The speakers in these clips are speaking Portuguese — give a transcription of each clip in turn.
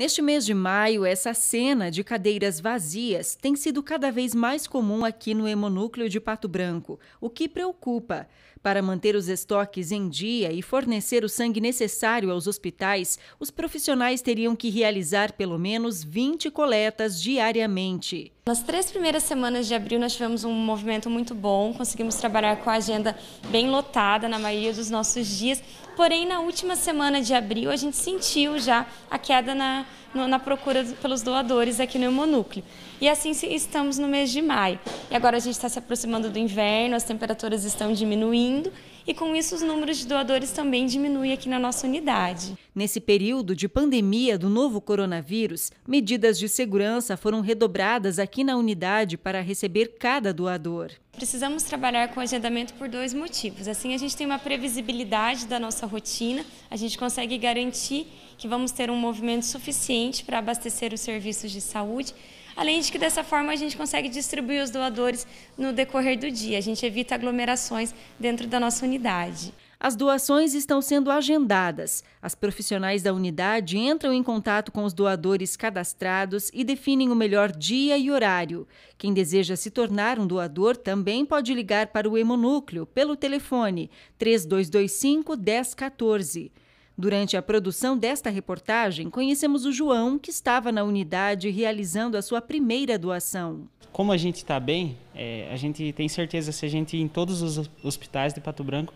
Neste mês de maio, essa cena de cadeiras vazias tem sido cada vez mais comum aqui no hemonúcleo de Pato Branco, o que preocupa. Para manter os estoques em dia e fornecer o sangue necessário aos hospitais, os profissionais teriam que realizar pelo menos 20 coletas diariamente. Nas três primeiras semanas de abril, nós tivemos um movimento muito bom, conseguimos trabalhar com a agenda bem lotada na maioria dos nossos dias. Porém, na última semana de abril, a gente sentiu já a queda na, na procura pelos doadores aqui no Hemonúcleo. E assim estamos no mês de maio. E agora a gente está se aproximando do inverno, as temperaturas estão diminuindo e com isso os números de doadores também diminuem aqui na nossa unidade. Nesse período de pandemia do novo coronavírus, medidas de segurança foram redobradas aqui aqui na unidade para receber cada doador. Precisamos trabalhar com agendamento por dois motivos. Assim, a gente tem uma previsibilidade da nossa rotina, a gente consegue garantir que vamos ter um movimento suficiente para abastecer os serviços de saúde. Além de que dessa forma a gente consegue distribuir os doadores no decorrer do dia, a gente evita aglomerações dentro da nossa unidade. As doações estão sendo agendadas. As profissionais da unidade entram em contato com os doadores cadastrados e definem o melhor dia e horário. Quem deseja se tornar um doador também pode ligar para o Hemonúcleo pelo telefone 3225 1014. Durante a produção desta reportagem, conhecemos o João, que estava na unidade realizando a sua primeira doação. Como a gente está bem, é, a gente tem certeza se a gente em todos os hospitais de Pato Branco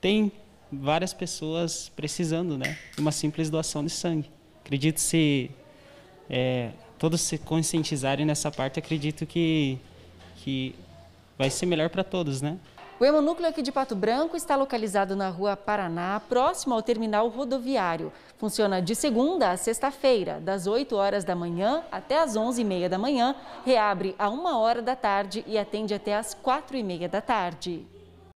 tem várias pessoas precisando, né? De uma simples doação de sangue. Acredito se é, todos se conscientizarem nessa parte, acredito que, que vai ser melhor para todos, né? O hemonúcleo aqui de Pato Branco está localizado na rua Paraná, próximo ao terminal rodoviário. Funciona de segunda a sexta-feira, das 8 horas da manhã até as 11 e meia da manhã, reabre a 1 hora da tarde e atende até as 4 e meia da tarde.